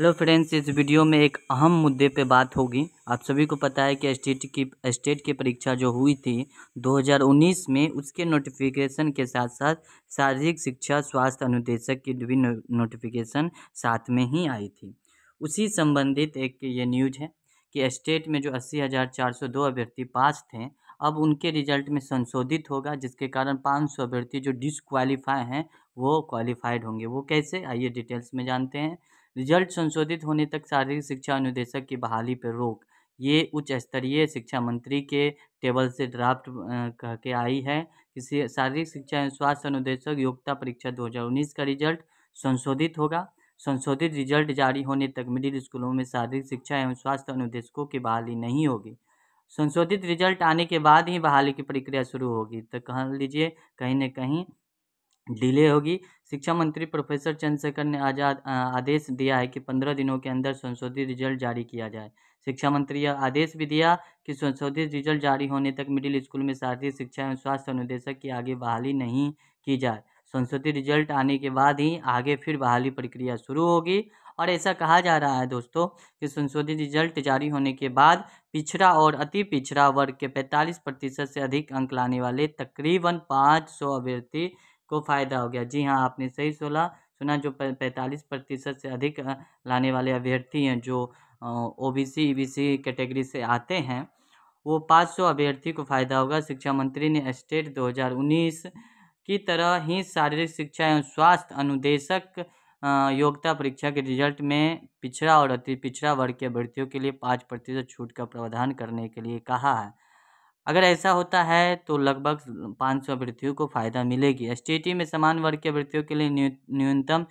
hello friends इस video में एक अहम मुद्दे पे बात होगी आप सभी को पता है कि स्टेट की स्टेट की परीक्षा जो हुई थी 2019 में उसके नोटिफिकेशन के साथ साथ शारीरिक शिक्षा स्वास्थ्य अनुदेशक की भी नोटिफिकेशन साथ में ही आई थी उसी संबंधित एक ये न्यूज है कि स्टेट में जो अस्सी हज़ार चार सौ दो अभ्यर्थी पास थे अब उनके रिजल्ट में संशोधित होगा जिसके कारण पाँच सौ अभ्यर्थी जो डिसक्वालीफाई हैं वो क्वालिफाइड होंगे वो कैसे आइए डिटेल्स में जानते हैं रिजल्ट संशोधित होने तक शारीरिक शिक्षा अनुदेशक की बहाली पर रोक ये उच्च स्तरीय शिक्षा मंत्री के टेबल से ड्राफ्ट कह के आई है कि शारीरिक शिक्षा एवं स्वास्थ्य अनुदेशक योग्यता परीक्षा 2019 का रिजल्ट संशोधित होगा संशोधित रिजल्ट जारी होने तक मिडिल स्कूलों में शारीरिक शिक्षा एवं स्वास्थ्य अनुदेशकों की बहाली नहीं होगी संशोधित रिजल्ट आने के बाद ही बहाली की प्रक्रिया शुरू होगी तो कह लीजिए कहीं ना कहीं डिले होगी शिक्षा मंत्री प्रोफेसर चंद्रशेखर ने आजाद आदेश दिया है कि पंद्रह दिनों के अंदर संशोधित रिजल्ट जारी किया जाए शिक्षा मंत्री यह आदेश भी दिया कि संशोधित रिजल्ट जारी होने तक मिडिल स्कूल में शारीरिक शिक्षा एवं स्वास्थ्य अनुदेशक की आगे बहाली नहीं की जाए संशोधित रिजल्ट आने के बाद ही आगे फिर बहाली प्रक्रिया शुरू होगी और ऐसा कहा जा रहा है दोस्तों कि संशोधित रिजल्ट जारी होने के बाद पिछड़ा और अति पिछड़ा वर्ग के 45 प्रतिशत से अधिक अंक लाने वाले तकरीबन 500 अभ्यर्थी को फ़ायदा हो गया जी हाँ आपने सही सोला सुना जो पैंतालीस प्रतिशत से अधिक लाने वाले अभ्यर्थी हैं जो O B C E B C category से आते हैं वो पाँच सौ अभ्यर्थी को फ़ायदा होगा शिक्षा मंत्री ने स्टेट दो हज़ार उन्नीस की तरह ही शारीरिक शिक्षा एवं स्वास्थ्य अनुदेशक योग्यता परीक्षा के रिजल्ट में पिछड़ा और अति पिछड़ा वर्ग के अभ्यर्थियों के लिए पाँच प्रतिशत छूट का प्रावधान करने के लिए कहा है अगर ऐसा होता है तो लगभग पाँच सौ अभ्यर्थियों को फायदा मिलेगी एस में समान वर्ग के अभ्यर्थियों के लिए न्यूनतम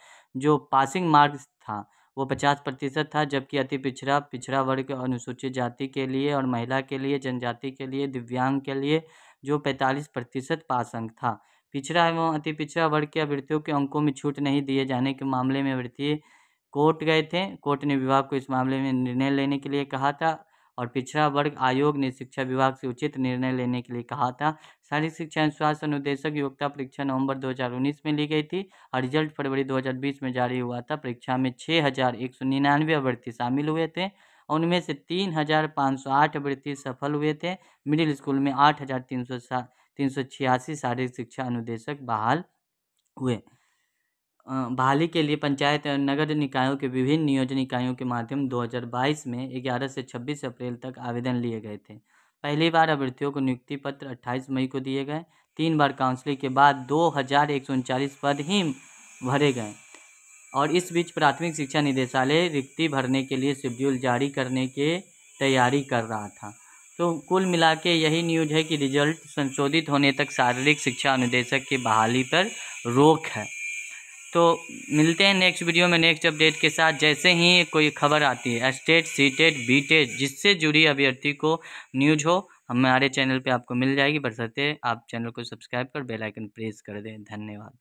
जो पासिंग मार्क्स था वो पचास प्रतिशत था जबकि अति पिछड़ा पिछड़ा वर्ग अनुसूचित जाति के लिए और महिला के लिए जनजाति के लिए दिव्यांग के लिए जो पैंतालीस प्रतिशत पास अंक था पिछड़ा एवं अति पिछड़ा वर्ग के अभ्यर्थियों के अंकों में छूट नहीं दिए जाने के मामले में अभ्यर्थी कोर्ट गए थे कोर्ट ने विभाग को इस मामले में निर्णय लेने के लिए कहा था और पिछड़ा वर्ग आयोग ने शिक्षा विभाग से उचित निर्णय लेने के लिए कहा था शारीरिक शिक्षा एवं स्वास्थ्य अनुदेशक योग्यता परीक्षा नवंबर 2019 में ली गई थी और रिजल्ट फरवरी 2020 में जारी हुआ था परीक्षा में छः हज़ार एक सौ निन्यानवे अभ्यर्थी शामिल हुए थे उनमें से तीन हज़ार पाँच सौ आठ अभ्यर्थी सफल हुए थे मिडिल स्कूल में आठ हज़ार तीन सौ तीन सौ छियासी शारीरिक शिक्षा अनुदेशक बहाल हुए बहाली के लिए पंचायत एवं नगर निकायों के विभिन्न नियोजन इकाइयों के माध्यम 2022 में 11 से 26 अप्रैल तक आवेदन लिए गए थे पहली बार अभ्यर्थियों को नियुक्ति पत्र 28 मई को दिए गए तीन बार काउंसलिंग के बाद दो पद ही भरे गए और इस बीच प्राथमिक शिक्षा निदेशालय रिक्ति भरने के लिए शेड्यूल जारी करने के तैयारी कर रहा था तो कुल मिला के यही न्यूज है कि रिजल्ट संशोधित होने तक शारीरिक शिक्षा निदेशक की बहाली पर रोक है तो मिलते हैं नेक्स्ट वीडियो में नेक्स्ट अपडेट के साथ जैसे ही कोई खबर आती है state C TET B TET जिससे जुड़ी अभ्यर्थी को न्यूज हो हमारे चैनल पे आपको मिल जाएगी बरसते आप चैनल को सब्सक्राइब कर बेल आइकन प्रेस कर दें धन्यवाद